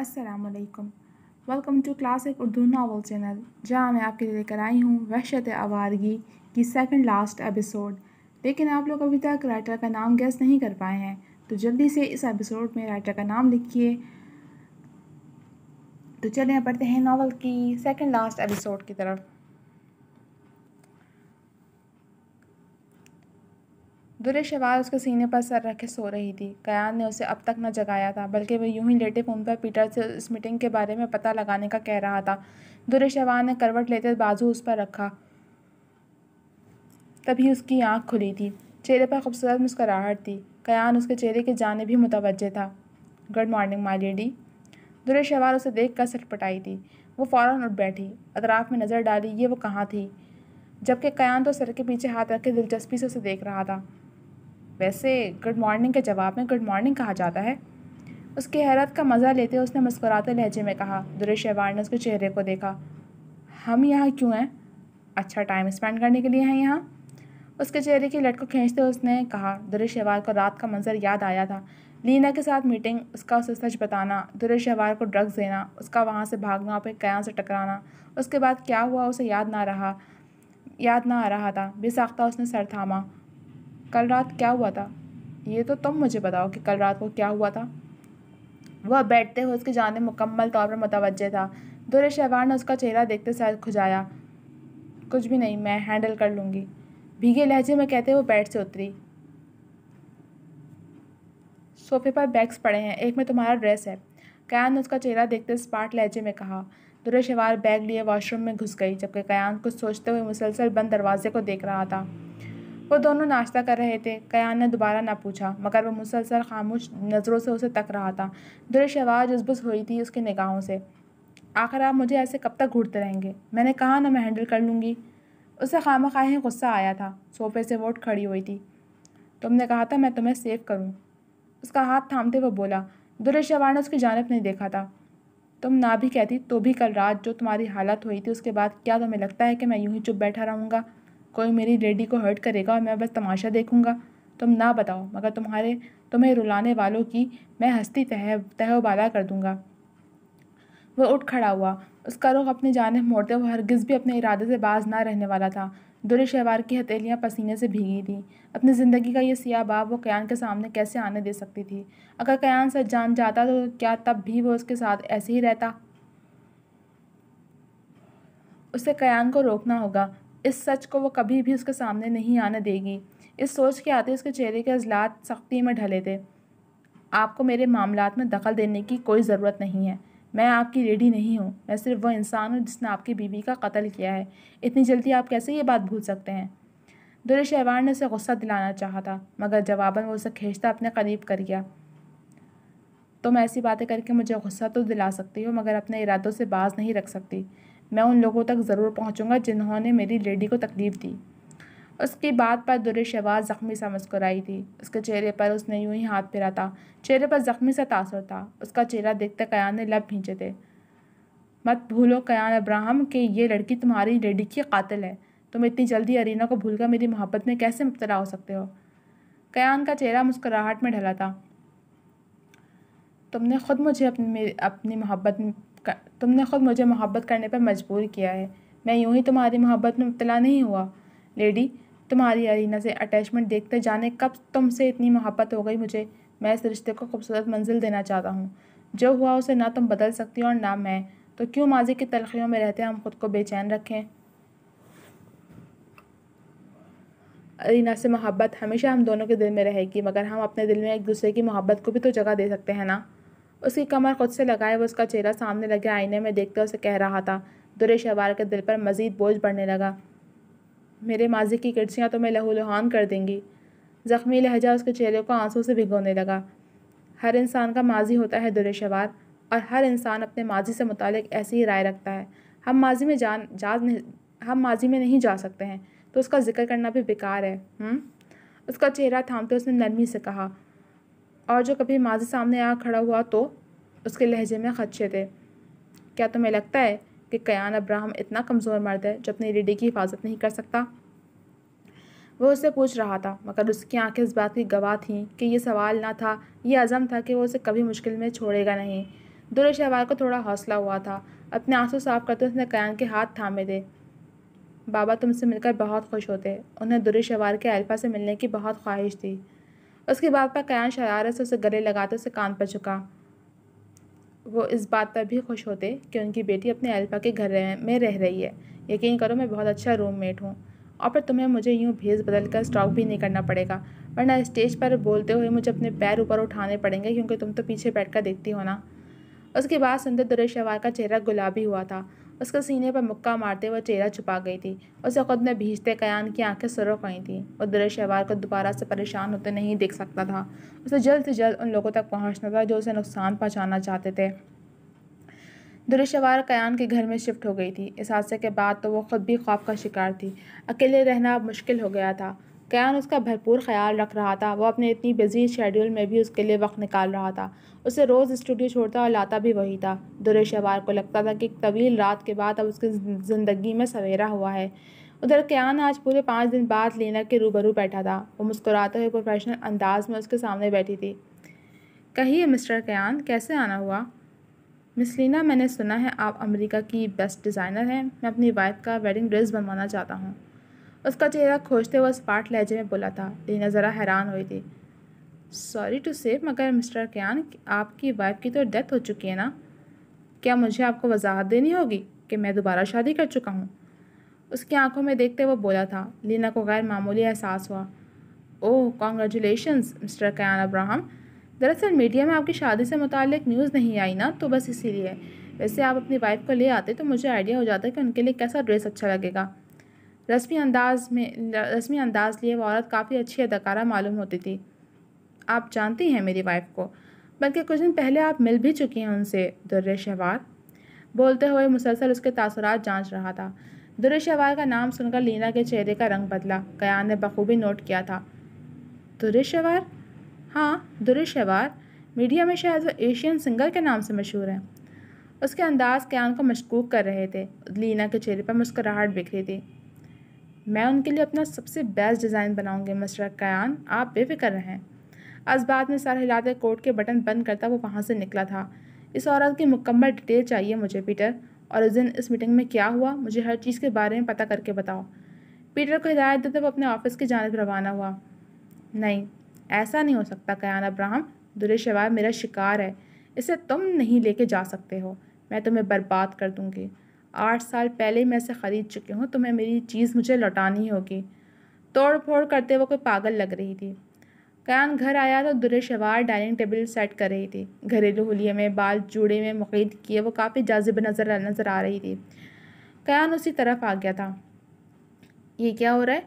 असलकम welcome to classic Urdu novel channel जहाँ मैं आपके लिए लेकर आई हूँ वहशत आवारगी की सेकंड लास्ट एपिसोड लेकिन आप लोग अभी तक राइटर का नाम गैस नहीं कर पाए हैं तो जल्दी से इस एपिसोड में राइटर का नाम लिखिए तो चलें पढ़ते हैं नावल की सेकंड लास्ट एपिसोड की तरफ दुर शबाज उसके सीने पर सर रखे सो रही थी कयान ने उसे अब तक न जगाया था बल्कि वह यूं ही लेटे फ़ोन पर पीटर से उस मीटिंग के बारे में पता लगाने का कह रहा था दुर शबाज ने करवट लेते बाजू उस पर रखा तभी उसकी आँख खुली थी चेहरे पर खूबसूरत मुस्कराहट थी कयान उसके चेहरे की जाने भी मुतवजह था गुड मॉर्निंग माई लेडी दुर शवाल उसे देख कर सटपटाई थी वो फ़ौर उठ बैठी अतराफ़ में नज़र डाली ये वो कहाँ थी जबकि कयान तो सर के पीछे हाथ रख के दिलचस्पी से उसे देख रहा था वैसे गुड मॉर्निंग के जवाब में गुड मॉर्निंग कहा जाता है उसकी हैरत का मज़ा लेते हुए उसने मुस्कुराते लहजे में कहा दुरेश शहबान ने उसके चेहरे को देखा हम यहाँ क्यों हैं अच्छा टाइम स्पेंड करने के लिए हैं यहाँ उसके चेहरे की लट को खींचते हुए उसने कहा दुरेश शहवार को रात का मंजर याद आया था लीना के साथ मीटिंग उसका उसे सच बताना दुरेश शहवार को ड्रग्स देना उसका वहाँ से भागना फिर कयाँ से टकराना उसके बाद क्या हुआ उसे याद ना रहा याद ना आ रहा था बेसाख्ता उसने सर थामा कल रात क्या हुआ था ये तो तुम मुझे बताओ कि कल रात को क्या हुआ था वह बैठते हुए उसके जाने मुकम्मल तौर पर मुतवजह था दुरे शहवान ने उसका चेहरा देखते शायद खुजाया कुछ भी नहीं मैं हैंडल कर लूँगी भीगे लहजे में कहते वो बेड से उतरी सोफे पर बैग्स पड़े हैं एक में तुम्हारा ड्रेस है कयान ने उसका चेहरा देखते स्पार्ट लहजे में कहा दुरे शवार बैग लिए वॉशरूम में घुस गई जबकि कयान कुछ सोचते हुए मुसलसल बंद दरवाजे को देख रहा था वो दोनों नाश्ता कर रहे थे कयान ने दोबारा ना पूछा मगर वह मुसलसल खामोश नज़रों से उसे तक रहा था दुरिश आवाज़ उजबुस हुई थी उसकी निगाहों से आखिर आप मुझे ऐसे कब तक घूरते रहेंगे मैंने कहा ना मैं हैंडल कर लूँगी उसे खाम खाए गुस्सा आया था सोफे से वोट खड़ी हुई थी तुमने कहा था मैं तुम्हें सेव करूँ उसका हाथ थामते हुए बोला दुरेश शवार ने उसकी जानब नहीं देखा था तुम ना भी कहती तो भी कल रात जो तुम्हारी हालत हुई थी उसके बाद क्या तुम्हें लगता है कि मैं यूं ही चुप बैठा रहूँगा कोई मेरी लेडी को हर्ट करेगा और मैं बस तमाशा देखूंगा तुम ना बताओ मगर तुम्हारे तुम्हें रुलाने वालों की मैं हस्ती तह वाला कर दूंगा वह उठ खड़ा हुआ उसका रुख अपने जानब मोड़ते हुए हरगिज़ भी अपने इरादे से बाज ना रहने वाला था दुरे शहवार की हथेलियाँ पसीने से भीगी थीं अपनी ज़िंदगी का ये सियाह बाब वो कयान के सामने कैसे आने दे सकती थी अगर कयान सच जान जाता तो क्या तब भी वो उसके साथ ऐसे ही रहता उसे कयान को रोकना होगा इस सच को वो कभी भी उसके सामने नहीं आने देगी इस सोच के आते उसके चेहरे के अजलात सख्ती में ढले थे आपको मेरे मामला में दखल देने की कोई ज़रूरत नहीं है मैं आपकी रेडी नहीं हूँ मैं सिर्फ वह इंसान हूँ जिसने आपकी बीवी का कत्ल किया है इतनी जल्दी आप कैसे ये बात भूल सकते हैं दुरे शहवान ने उसे गुस्सा दिलाना चाहा था मगर जवाबन वो उसे खींचता अपने करीब कर गया तुम तो ऐसी बातें करके मुझे गुस्सा तो दिला सकती हो मगर अपने इरादों से बाज नहीं रख सकती मैं उन लोगों तक ज़रूर पहुँचूँगा जिन्होंने मेरी लेडी को तकलीफ़ दी उसकी बात पर दुर शहबाज ज़ख्मी सा मुस्कुराई थी उसके चेहरे पर उसने यूं ही हाथ फिरा था चेहरे पर ज़ख्मी सा तासर था उसका चेहरा देखते कयान ने लब भींचे थे मत भूलो कयान अब्राहम कि ये लड़की तुम्हारी लेडी की कातिल है तुम इतनी जल्दी अरीना को भूलकर मेरी मोहब्बत में कैसे मुबतला हो सकते हो कयान का चेहरा मुस्कुराहट में ढला था तुमने खुद मुझे अपनी अपनी मोहब्बत तुमने ख़ुद मुझे मोहब्बत करने पर मजबूर किया है मैं यूं ही तुम्हारी मोहब्बत में मुबला नहीं हुआ लेडी तुम्हारी अरीना से अटैचमेंट देखते जाने कब तुमसे इतनी मोहब्बत हो गई मुझे मैं इस रिश्ते को खूबसूरत मंजिल देना चाहता हूँ जो हुआ उसे ना तुम बदल सकती हो और ना मैं तो क्यों माजी की तलखियों में रहते हम खुद को बेचैन रखें अरीना से मोहब्बत हमेशा हम दोनों के दिल में रहेगी मगर हम अपने दिल में एक दूसरे की मोहब्बत को भी तो जगह दे सकते हैं ना उसकी कमर खुद से लगाए हुए उसका चेहरा सामने लगे आईने में देखते उसे कह रहा था दुरे शवार के दिल पर मज़ीद बोझ बढ़ने लगा मेरे माजी की किरचियाँ तो मैं लहूलुहान कर देंगी ज़ख्मी लहजा उसके चेहरे को आंसू से भिगोने लगा हर इंसान का माजी होता है दुरे शवार और हर इंसान अपने माजी से मुतक ऐसी ही राय रखता है हम माजी में जान जा नहीं हम माजी में नहीं जा सकते हैं तो उसका जिक्र करना भी बेकार है हुँ? हम्म? उसका चेहरा थामते उसने नरमी से कहा और जो कभी माजी सामने आ खड़ा हुआ तो उसके लहजे में खदशे थे क्या तुम्हें लगता है कि कयान अब्राहम इतना कमज़ोर मर्द है जो अपनी रेडी की हिफाजत नहीं कर सकता वो उससे पूछ रहा था मगर उसकी आंखें इस बात की गवाह थीं कि यह सवाल ना था ये अज़म था कि वो उसे कभी मुश्किल में छोड़ेगा नहीं दुरे शहवार को थोड़ा हौसला हुआ था अपने आंसू साफ करते उसने कयान के हाथ थामे थे बाबा तुमसे मिलकर बहुत खुश होते उन्हें दुरे शहवार के अल्फा से मिलने की बहुत ख्वाहिश थी उसके बाद पर कयान शरारत से उसे गले लगाते उसे कान पर झुका वो इस बात पर भी खुश होते कि उनकी बेटी अपने अल्फा के घर में रह रही है यकीन करो मैं बहुत अच्छा रूम मेट हूँ और फिर तुम्हें मुझे यूँ भेज बदल कर स्टॉक भी नहीं करना पड़ेगा वरना स्टेज पर बोलते हुए मुझे अपने पैर ऊपर उठाने पड़ेंगे क्योंकि तुम तो पीछे बैठ कर देखती हो ना उसके बाद सुंदर दुरेश का चेहरा गुलाबी हुआ था उसके सीने पर मुक्का मारते हुए चेहरा छुपा गई थी उसे खुद में भीजते कयान की आंखें सुरख गई थी और दुरे शहवार को दोबारा से परेशान होते नहीं देख सकता था उसे जल्द से जल्द उन लोगों तक पहुंचना था जो उसे नुकसान पहुंचाना चाहते थे दुरेशवार कयान के घर में शिफ्ट हो गई थी इस हादसे के बाद तो वो खुद भी खौफ का शिकार थी अकेले रहना अब मुश्किल हो गया था कयान उसका भरपूर ख्याल रख रहा था वो अपने इतनी बिजी शेड्यूल में भी उसके लिए वक्त निकाल रहा था उसे रोज़ स्टूडियो छोड़ता और लाता भी वही था दुरे शवार को लगता था कि एक तवील रात के बाद अब उसकी ज़िंदगी में सवेरा हुआ है उधर कयान आज पूरे पाँच दिन बाद लीना के रूबरू बैठा था वो मुस्कुराते हुए प्रोफेशनल अंदाज में उसके सामने बैठी थी कहिए मिस्टर कयान कैसे आना हुआ मिस लीना मैंने सुना है आप अमेरिका की बेस्ट डिज़ाइनर हैं मैं अपनी वाइफ का वेडिंग ड्रेस बनवाना चाहता हूँ उसका चेहरा खोजते हुए स्पाट लहजे में बोला था लीना ज़रा हैरान हुई थी सॉरी टू से मगर मिस्टर क्यान आपकी वाइफ की तो डेथ हो चुकी है ना क्या मुझे आपको वजाहत देनी होगी कि मैं दोबारा शादी कर चुका हूँ उसकी आंखों में देखते वो बोला था लीना को गैर मामूली एहसास हुआ oh congratulation mister Kayan Abraham दरअसल मीडिया में आपकी शादी से मुतक न्यूज़ नहीं आई ना तो बस इसीलिए वैसे आप अपनी वाइफ को ले आते तो मुझे आइडिया हो जाता कि उनके लिए कैसा ड्रेस अच्छा लगेगा रस्मी अंदाज में रस्मी अंदाज लिए वह औरत काफ़ी अच्छी अदाकारा मालूम होती थी आप जानती हैं मेरी वाइफ को बल्कि कुछ दिन पहले आप मिल भी चुकी हैं उनसे दुर्र शहवार बोलते हुए मुसलसल उसके तासरात जांच रहा था दुर्र शहवार का नाम सुनकर लीना के चेहरे का रंग बदला कयान ने बखूबी नोट किया था दुर्र शहवार हाँ दुर्र शहवार मीडिया में शायद वह एशियन सिंगर के नाम से मशहूर हैं उसके अंदाज कयान को मशकूक कर रहे थे लीना के चेहरे पर मुस्कराहट बिखरी थी मैं उनके लिए अपना सबसे बेस्ट डिज़ाइन बनाऊंगी मिस्टर कयान आप बेफिक्र रहें बाद में सर हिलाते कोट के बटन बंद करता वो वहाँ से निकला था इस औरत की मुकम्मल डिटेल चाहिए मुझे पीटर और उस दिन इस मीटिंग में क्या हुआ मुझे हर चीज़ के बारे में पता करके बताओ पीटर को हिदायत देते वो अपने ऑफिस की जानब रवाना हुआ नहीं ऐसा नहीं हो सकता कयान अब्राहम दुरे शवाब मेरा शिकार है इसे तुम नहीं लेके जा सकते हो मैं तुम्हें बर्बाद कर दूँगी आठ साल पहले मैं इसे ख़रीद चुकी हूँ तो मैं मेरी चीज़ मुझे लौटानी होगी तोड़ फोड़ करते हुए कोई पागल लग रही थी कयान घर आया तो Durre Shahwar dining table set कर रही थी घरेलू होलिया में बाल जूड़े में मुकीद किए वो काफ़ी जाजिब नज़र नज़र आ रही थी कयान उसी तरफ आ गया था ये क्या हो रहा है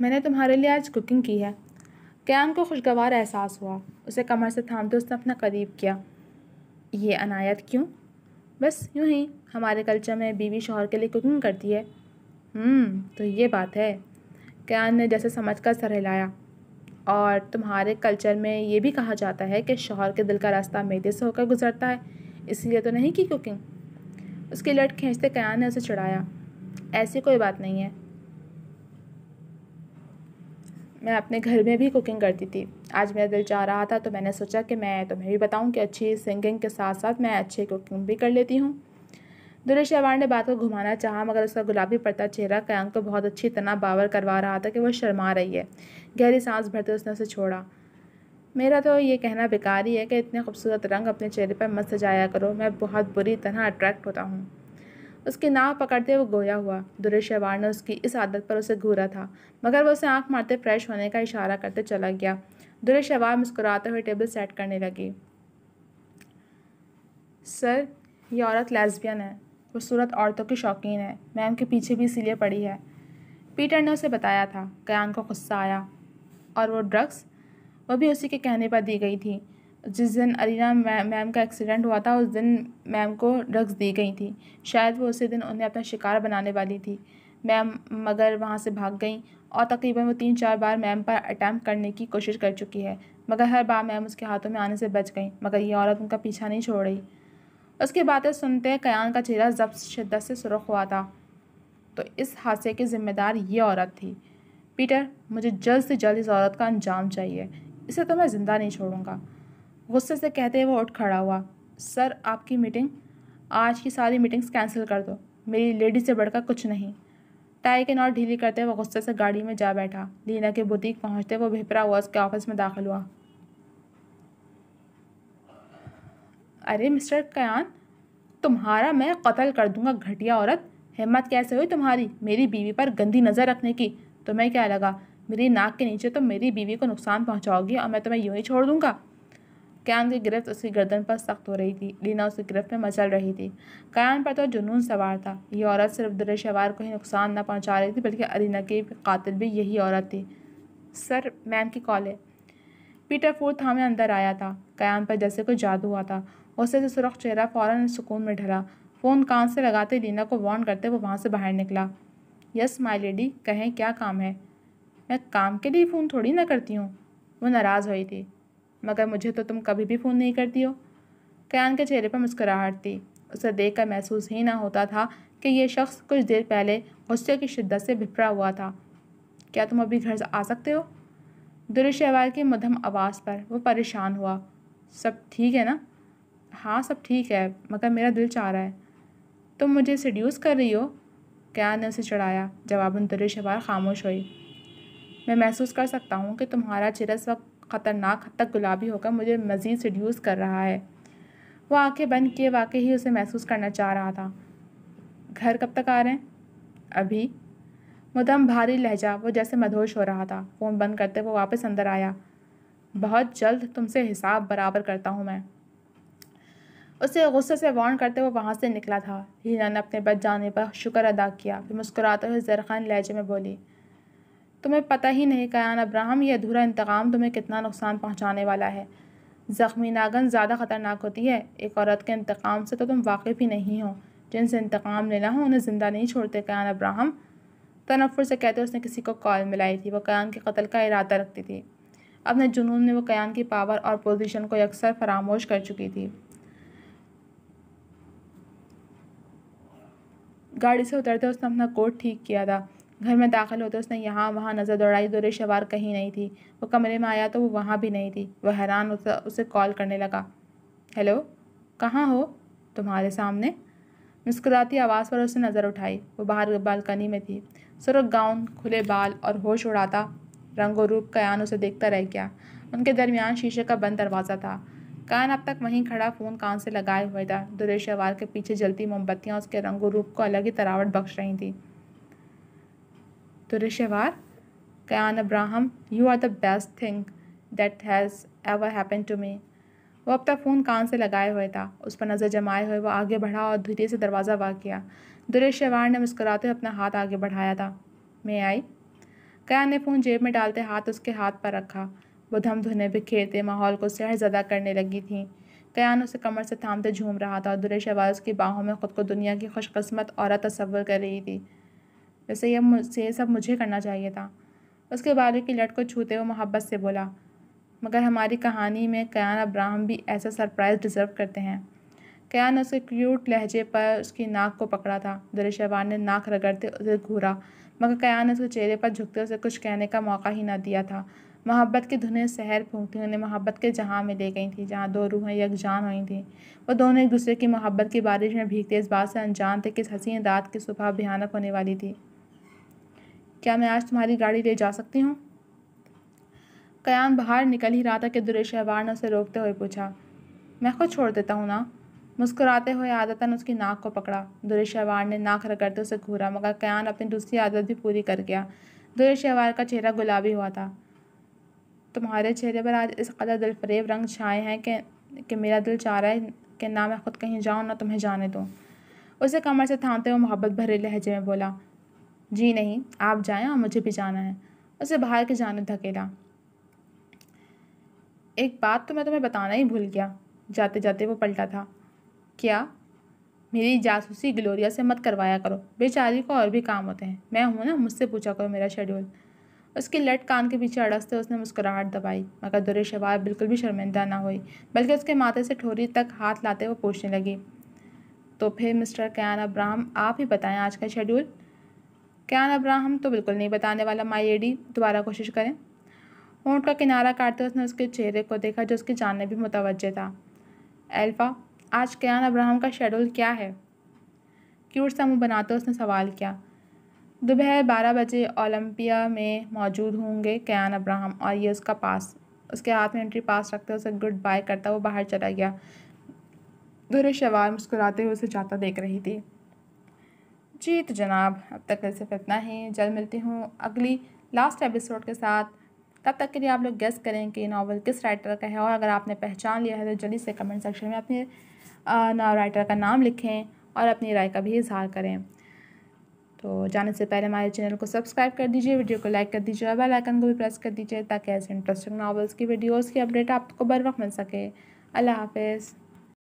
मैंने तुम्हारे लिए आज कुकिंग की है कयान को खुशगवार एहसास हुआ उसे कमर से थामते उसने अपना करीब किया ये अनायत क्यों बस यूँ ही हमारे कल्चर में बीवी शोहर के लिए कुकिंग करती है हम्म, तो ये बात है कैन ने जैसे समझ कर सर हिलाया और तुम्हारे कल्चर में ये भी कहा जाता है कि शोहर के दिल का रास्ता मेदे से होकर गुजरता है इसलिए तो नहीं की कुकिंग उसकी लट खींचते कयान ने उसे चढ़ाया ऐसी कोई बात नहीं है मैं अपने घर में भी कुकिंग करती थी आज मेरा दिल चाह रहा था तो मैंने सोचा कि मैं तुम्हें भी बताऊं कि अच्छी सिंगिंग के साथ साथ मैं अच्छी कुकिंग भी कर लेती हूँ दुरेश शहवान ने बात को घुमाना चाहा मगर उसका गुलाबी पड़ता चेहरा कयांक को बहुत अच्छी तरह बावर करवा रहा था कि वह शर्मा रही है गहरी सांस भरते उसने उसे छोड़ा मेरा तो ये कहना बेकार ही है कि इतने खूबसूरत रंग अपने चेहरे पर मत सजाया करो मैं बहुत बुरी तरह अट्रैक्ट होता हूँ उसकी नाव पकड़ते वो गोया हुआ दुर्शवार ने उसकी इस आदत पर उसे घूरा था मगर वह उसे आंख मारते फ्रेश होने का इशारा करते चला गया दुर्शवार मुस्कुराते हुए टेबल सेट करने लगी सर ये औरत लेस्बियन है खूबसूरत औरतों की शौकीन है मैं उनके पीछे भी इसीलिए पड़ी है पीटर ने उसे बताया था कयान को गुस्सा आया और वो ड्रग्स वो भी उसी के कहने पर दी गई थी जिस दिन अलीना मैम मैम का एक्सीडेंट हुआ था उस दिन मैम को ड्रग्स दी गई थी शायद वो उसी दिन उन्हें अपना शिकार बनाने वाली थी मैम मगर वहाँ से भाग गई और तकरीबन वो तीन चार बार मैम पर अटैम्प्ट करने की कोशिश कर चुकी है मगर हर बार मैम उसके हाथों में आने से बच गई मगर ये औरत उनका पीछा नहीं छोड़ रही उसकी बातें सुनते कयान का चेहरा जब शिद्दत से सुरख हुआ था तो इस हादसे की जिम्मेदार ये औरत थी पीटर मुझे जल्द से जल्द इस औरत का अंजाम चाहिए इसे तो मैं ज़िंदा नहीं छोड़ूंगा गुस्से से कहते हुए उठ खड़ा हुआ सर आपकी मीटिंग आज की सारी मीटिंग्स कैंसिल कर दो मेरी लेडी से बढ़कर कुछ नहीं टाई के नॉट ढीली करते हुए गुस्से से गाड़ी में जा बैठा लीना के बुटीक पहुंचते वो भिपरा हुआ उसके ऑफिस में दाखिल हुआ अरे मिस्टर कयान तुम्हारा मैं कत्ल कर दूंगा घटिया औरत हिम्मत कैसे हुई तुम्हारी मेरी बीवी पर गंदी नज़र रखने की तुम्हें क्या लगा मेरी नाक के नीचे तो मेरी बीवी को नुकसान पहुंचाओगी और मैं तुम्हें यूँ ही छोड़ दूंगा कैन की गिरफ्त उसकी गर्दन पर सख्त हो रही थी लीना उसकी गिरफ्त में मचल रही थी कयान पर तो जुनून सवार था यह औरत सिर्फ दुरशवार को ही नुकसान न पहुंचा रही थी बल्कि अलीना की कातिल भी यही औरत थी सर मैम की कॉल है पीटर फोर थामे अंदर आया था कयान पर जैसे कोई जादू हुआ था उससे जो सुरख चेहरा फ़ौरन सुकून में ढला फ़ोन कान से लगाते लीना को वार्न करते वो वहाँ से बाहर निकला यस माई लेडी कहें क्या काम है मैं काम के लिए फ़ोन थोड़ी ना करती हूँ वो नाराज़ हुई थी मगर मुझे तो तुम कभी भी फ़ोन नहीं करती हो कयान के चेहरे पर मुस्कुराहट थी उसे देखकर महसूस ही ना होता था कि यह शख्स कुछ देर पहले गुस्से की शिद्दत से भिपरा हुआ था क्या तुम अभी घर आ सकते हो दुरशहवाल की मध्यम आवाज़ पर वो परेशान हुआ सब ठीक है ना हाँ सब ठीक है मगर मेरा दिल चाह रहा है तुम मुझे सड्यूस कर रही हो क्या ने उसे चढ़ाया जवाबन दुरशहवाल खामोश हुई मैं महसूस कर सकता हूँ कि तुम्हारा चिर वक्त ख़तरनाक हद तक गुलाबी होकर मुझे मज़ीद सड्यूस कर रहा है वो आंखें बंद किए वाकई ही उसे महसूस करना चाह रहा था घर कब तक आ रहे हैं अभी मुदम भारी लहजा वो जैसे मदहोश हो रहा था फ़ोन बंद करते वो वापस अंदर आया बहुत जल्द तुमसे हिसाब बराबर करता हूँ मैं उसे गुस्से से वार्न करते हुए वहाँ से निकला था हीना ने अपने बच जाने पर शुक्र अदा किया फिर मुस्कुराते हुए जरखान लहजे में बोली तुम्हें पता ही नहीं कयान अब्राहम यह अधूरा इंतकाम तुम्हें कितना नुकसान पहुँचाने वाला है ज़ख्मी नागन ज़्यादा ख़तरनाक होती है एक औरत के इंतकाम से तो तुम वाकिफ़ ही नहीं हो जिनसे इंतकाम लेना हो उन्हें ज़िंदा नहीं छोड़ते कयान अब्राहम तनफ़ुर से कहते उसने किसी को कॉल मिलाई थी वह कयान के कत्ल का इरादा रखती थी अपने जुनून में वो कयान की पावर और पोजीशन को अक्सर फरामोश कर चुकी थी गाड़ी से उतरते उसने अपना कोट ठीक किया था घर में दाखिल होते उसने यहाँ वहाँ नज़र दौड़ाई दो शवार कहीं नहीं थी वो कमरे में आया तो वो वहाँ भी नहीं थी वह हैरान होता उसे कॉल करने लगा हेलो कहाँ हो तुम्हारे सामने मुस्कुराती आवाज़ पर उसने नज़र उठाई वो बाहर बालकनी में थी सुरख गाउन खुले बाल और होश उड़ाता रंग रूप कयान उसे देखता रह गया उनके दरमियान शीशे का बंद दरवाज़ा था कान अब तक वहीं खड़ा फ़ोन कान से लगाए हुए था दुरेशवार के पीछे जलती मोमबत्तियाँ उसके रंग रूप को अलग ही तरावट बख्श रही थीं ऋषिवार Kayan Abraham you are the best thing that has ever happen to me वो अपना फ़ोन कान से लगाए हुए था उस पर नज़र जमाए हुए वह आगे बढ़ा और धीरे से दरवाज़ा वाक किया दुरेश शेवार ने मुस्कुराते हुए अपना हाथ आगे बढ़ाया था मैं आई कयान ने फ़ोन जेब में डालते हाथ उसके हाथ पर रखा वो धम धुने बिखेरते माहौल को ज़्यादा करने लगी थी कयान उसे कमर से थामते झूम रहा था और दुरेश शेवार उसकी बाहों में ख़ुद को दुनिया की खुशकस्मत औरत तस्वर कर रही थी जैसे यह मुझसे सब मुझे करना चाहिए था उसके बालों की लट को छूते हुए मोहब्बत से बोला मगर हमारी कहानी में कयान अब्राहम भी ऐसा सरप्राइज़ डिज़र्व करते हैं कयान ने उसके क्यूट लहजे पर उसकी नाक को पकड़ा था दर शहबान ने नाक रगड़ते उसे घूरा मगर कयान ने उसके चेहरे पर झुकते उसे कुछ कहने का मौका ही ना दिया था मोहब्बत की धुनें शहर फूंकती उन्हें मोहब्बत के जहाँ में ले गई थी जहाँ दो रूहें यकजान हुई थी वो दोनों एक दूसरे की मोहब्बत की बारिश में भीगते इस बात से अनजान थे कि इस हसीन रात की सुबह भयानक होने वाली थी क्या मैं आज तुम्हारी गाड़ी ले जा सकती हूँ कयान बाहर निकल ही रहा था कि दुरेशहबार ने उसे रोकते हुए पूछा मैं खुद छोड़ देता हूँ ना मुस्कुराते हुए आदतन उसकी नाक को पकड़ा दुरेशहवार ने नाक रगड़ते उसे घूरा मगर कयान अपनी दूसरी आदत भी पूरी कर गया दुरेशहवार का चेहरा गुलाबी हुआ था तुम्हारे चेहरे पर आज इस कदर दिलफरेब रंग छाए हैं कि कि मेरा दिल चाह रहा है कि ना मैं खुद कहीं जाऊँ ना तुम्हें जाने दूँ उसे कमर से थामते हुए मोहब्बत भरे लहजे में बोला जी नहीं आप जाएं और मुझे भी जाना है उसे बाहर के जाने धकेला एक बात तो मैं तुम्हें बताना ही भूल गया जाते जाते वो पलटा था क्या मेरी जासूसी ग्लोरिया से मत करवाया करो बेचारी को और भी काम होते हैं मैं हूँ ना मुझसे पूछा करो मेरा शेड्यूल उसकी लट कान के पीछे अड़सते उसने मुस्कुराहट दबाई मगर दुरे शबार बिल्कुल भी शर्मिंदा ना हुई बल्कि उसके माथे से ठोरी तक हाथ लाते वो पूछने लगी तो फिर मिस्टर कैन अब्राहम आप ही बताएं आज का शेड्यूल कैन अब्राहम तो बिल्कुल नहीं बताने वाला माई एडी दोबारा कोशिश करें ऊँट का किनारा काटते उसने उसके चेहरे को देखा जो उसकी जानने भी मुतवजह था एल्फ़ा आज कैन अब्राहम का शेड्यूल क्या है क्यूट सा मुँह बनाते उसने सवाल किया दोपहर बारह बजे ओलंपिया में मौजूद होंगे कैन अब्राहम और ये उसका पास उसके हाथ में एंट्री पास रखते उसे गुड बाय करता वो बाहर चला गया दूर शवाल मुस्कुराते हुए उसे जाता देख रही थी जी तो जनाब अब तक के सिर्फ इतना ही जल्द मिलती हूँ अगली लास्ट एपिसोड के साथ तब तक के लिए आप लोग गेस करें कि नावल किस राइटर का है और अगर आपने पहचान लिया है तो जल्दी से कमेंट सेक्शन में अपने नाव राइटर का नाम लिखें और अपनी राय का भी इजहार करें तो जाने से पहले हमारे चैनल को सब्सक्राइब कर दीजिए वीडियो को लाइक कर दीजिए और बेल आइकन को भी प्रेस कर दीजिए ताकि ऐसे इंटरेस्टिंग नावल्स की वीडियोस की अपडेट आपको बर वक्त मिल सके अल्लाह हाफिज़